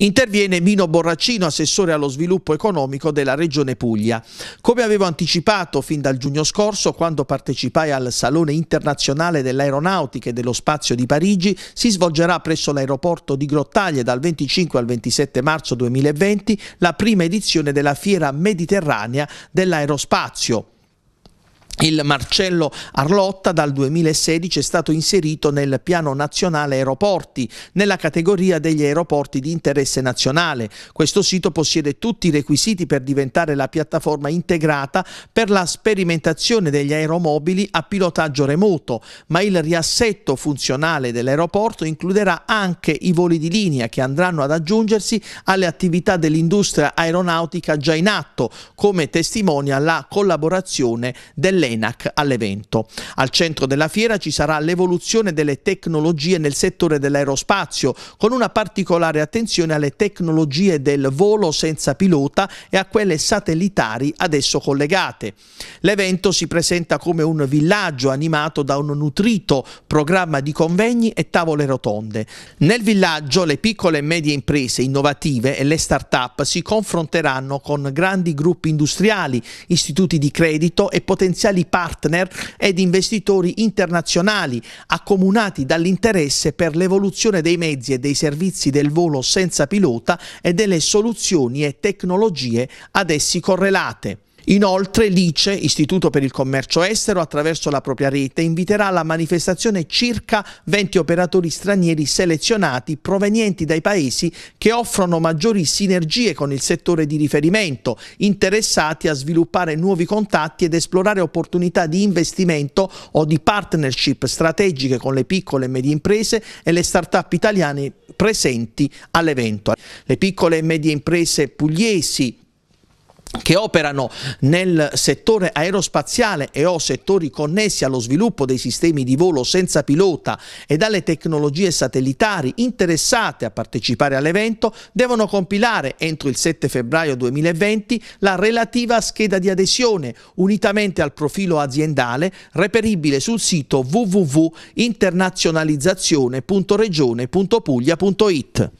Interviene Mino Borracino, assessore allo sviluppo economico della Regione Puglia. Come avevo anticipato fin dal giugno scorso, quando partecipai al Salone internazionale dell'aeronautica e dello spazio di Parigi, si svolgerà presso l'aeroporto di Grottaglie dal 25 al 27 marzo 2020 la prima edizione della Fiera Mediterranea dell'Aerospazio il Marcello Arlotta dal 2016 è stato inserito nel piano nazionale aeroporti, nella categoria degli aeroporti di interesse nazionale. Questo sito possiede tutti i requisiti per diventare la piattaforma integrata per la sperimentazione degli aeromobili a pilotaggio remoto, ma il riassetto funzionale dell'aeroporto includerà anche i voli di linea che andranno ad aggiungersi alle attività dell'industria aeronautica già in atto, come testimonia la collaborazione dell'ente dell'ENAC all'evento. Al centro della fiera ci sarà l'evoluzione delle tecnologie nel settore dell'aerospazio, con una particolare attenzione alle tecnologie del volo senza pilota e a quelle satellitari ad esso collegate. L'evento si presenta come un villaggio animato da un nutrito programma di convegni e tavole rotonde. Nel villaggio le piccole e medie imprese innovative e le start-up si confronteranno con grandi gruppi industriali, istituti di credito e potenziali potenziali partner ed investitori internazionali, accomunati dall'interesse per l'evoluzione dei mezzi e dei servizi del volo senza pilota e delle soluzioni e tecnologie ad essi correlate. Inoltre l'ICE, Istituto per il Commercio Estero, attraverso la propria rete inviterà alla manifestazione circa 20 operatori stranieri selezionati provenienti dai paesi che offrono maggiori sinergie con il settore di riferimento, interessati a sviluppare nuovi contatti ed esplorare opportunità di investimento o di partnership strategiche con le piccole e medie imprese e le start-up italiane presenti all'evento. Le piccole e medie imprese pugliesi, che operano nel settore aerospaziale e o settori connessi allo sviluppo dei sistemi di volo senza pilota e dalle tecnologie satellitari interessate a partecipare all'evento devono compilare entro il 7 febbraio 2020 la relativa scheda di adesione unitamente al profilo aziendale reperibile sul sito www.internazionalizzazione.regione.puglia.it.